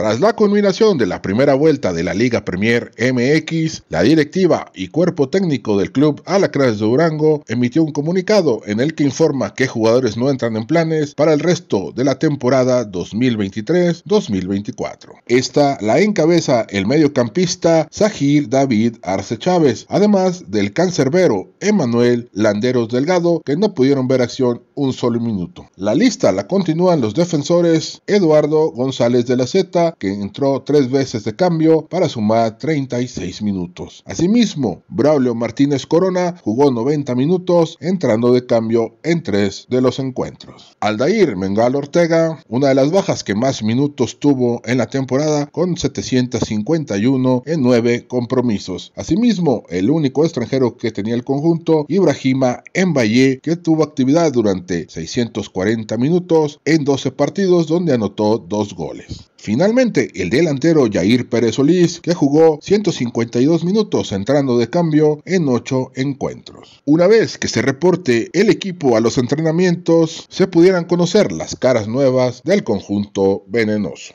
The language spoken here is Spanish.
Tras la culminación de la primera vuelta de la Liga Premier MX, la directiva y cuerpo técnico del club Alacraz de Durango emitió un comunicado en el que informa que jugadores no entran en planes para el resto de la temporada 2023-2024. Esta la encabeza el mediocampista Sahir David Arce Chávez, además del cancerbero Emanuel Landeros Delgado, que no pudieron ver acción un solo minuto. La lista la continúan los defensores Eduardo González de la Z, que entró tres veces de cambio para sumar 36 minutos. Asimismo, Braulio Martínez Corona jugó 90 minutos, entrando de cambio en tres de los encuentros. Aldair Mengal Ortega, una de las bajas que más minutos tuvo en la temporada, con 751 en 9 compromisos. Asimismo, el único extranjero que tenía el conjunto, Ibrahima Valle, que tuvo actividad durante 640 minutos en 12 partidos donde anotó dos goles. Finalmente, el delantero Jair Pérez Solís, que jugó 152 minutos entrando de cambio en 8 encuentros. Una vez que se reporte el equipo a los entrenamientos, se pudieran conocer las caras nuevas del conjunto venenoso.